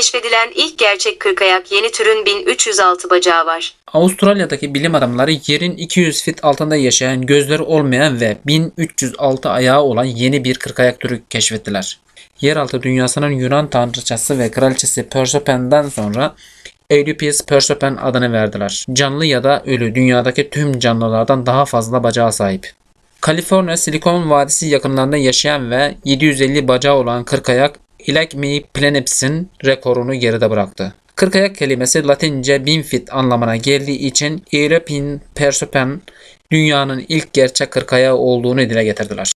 Keşfedilen ilk gerçek kırkayak yeni türün 1306 bacağı var. Avustralya'daki bilim adamları yerin 200 fit altında yaşayan gözleri olmayan ve 1306 ayağı olan yeni bir kırkayak türü keşfettiler. Yeraltı dünyasının Yunan tanrıçası ve kraliçesi Persephone'den sonra Eurypis Persephone adını verdiler. Canlı ya da ölü dünyadaki tüm canlılardan daha fazla bacağı sahip. Kaliforniya Silikon Vadisi yakınlarında yaşayan ve 750 bacağı olan kırkayak ilek mi plenipsin rekorunu geride bıraktı. Kırk ayak kelimesi Latince bin fit anlamına geldiği için Irepin Persepen dünyanın ilk gerçek kırk ayağı olduğunu dile getirdiler.